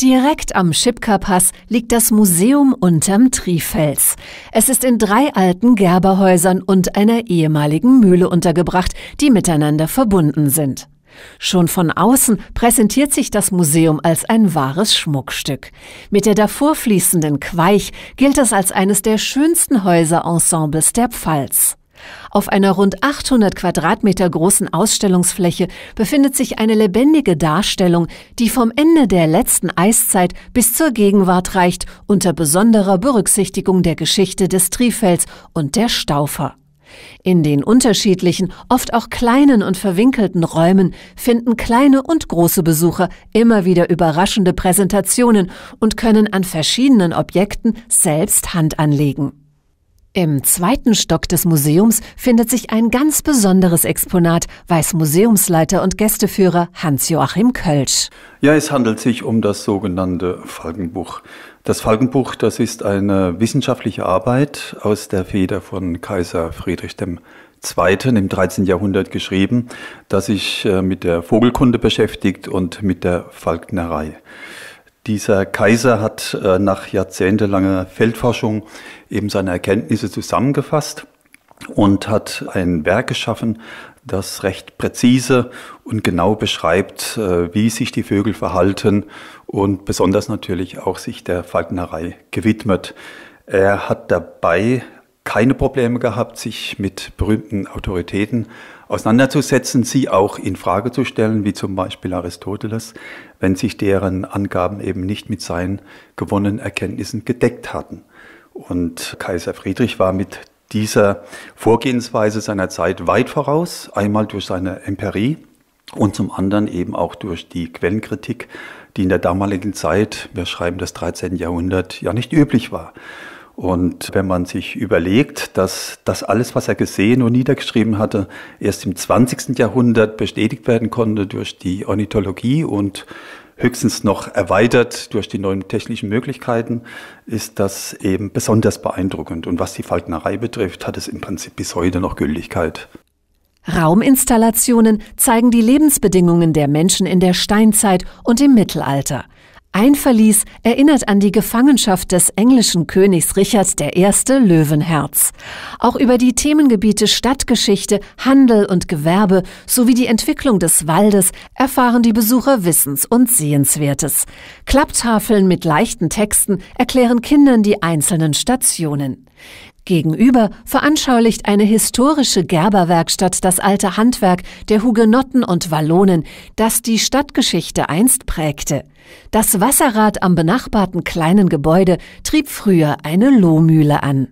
Direkt am Schipka-Pass liegt das Museum unterm Trifels. Es ist in drei alten Gerberhäusern und einer ehemaligen Mühle untergebracht, die miteinander verbunden sind. Schon von außen präsentiert sich das Museum als ein wahres Schmuckstück. Mit der davor fließenden Queich gilt es als eines der schönsten Häuserensembles der Pfalz. Auf einer rund 800 Quadratmeter großen Ausstellungsfläche befindet sich eine lebendige Darstellung, die vom Ende der letzten Eiszeit bis zur Gegenwart reicht, unter besonderer Berücksichtigung der Geschichte des Trifels und der Staufer. In den unterschiedlichen, oft auch kleinen und verwinkelten Räumen finden kleine und große Besucher immer wieder überraschende Präsentationen und können an verschiedenen Objekten selbst Hand anlegen. Im zweiten Stock des Museums findet sich ein ganz besonderes Exponat, weiß Museumsleiter und Gästeführer Hans-Joachim Kölsch. Ja, es handelt sich um das sogenannte Falkenbuch. Das Falkenbuch, das ist eine wissenschaftliche Arbeit aus der Feder von Kaiser Friedrich II. im 13. Jahrhundert geschrieben, das sich äh, mit der Vogelkunde beschäftigt und mit der Falknerei. Dieser Kaiser hat äh, nach jahrzehntelanger Feldforschung eben seine Erkenntnisse zusammengefasst und hat ein Werk geschaffen, das recht präzise und genau beschreibt, äh, wie sich die Vögel verhalten und besonders natürlich auch sich der Falknerei gewidmet. Er hat dabei keine Probleme gehabt, sich mit berühmten Autoritäten auseinanderzusetzen, sie auch in Frage zu stellen, wie zum Beispiel Aristoteles, wenn sich deren Angaben eben nicht mit seinen gewonnenen Erkenntnissen gedeckt hatten. Und Kaiser Friedrich war mit dieser Vorgehensweise seiner Zeit weit voraus, einmal durch seine Empirie und zum anderen eben auch durch die Quellenkritik, die in der damaligen Zeit, wir schreiben das 13. Jahrhundert, ja nicht üblich war. Und wenn man sich überlegt, dass das alles, was er gesehen und niedergeschrieben hatte, erst im 20. Jahrhundert bestätigt werden konnte durch die Ornithologie und höchstens noch erweitert durch die neuen technischen Möglichkeiten, ist das eben besonders beeindruckend. Und was die Falknerei betrifft, hat es im Prinzip bis heute noch Gültigkeit. Rauminstallationen zeigen die Lebensbedingungen der Menschen in der Steinzeit und im Mittelalter. Ein Verlies erinnert an die Gefangenschaft des englischen Königs Richard I. Löwenherz. Auch über die Themengebiete Stadtgeschichte, Handel und Gewerbe sowie die Entwicklung des Waldes erfahren die Besucher Wissens und Sehenswertes. Klapptafeln mit leichten Texten erklären Kindern die einzelnen Stationen. Gegenüber veranschaulicht eine historische Gerberwerkstatt das alte Handwerk der Hugenotten und Wallonen, das die Stadtgeschichte einst prägte. Das Wasserrad am benachbarten kleinen Gebäude trieb früher eine Lohmühle an.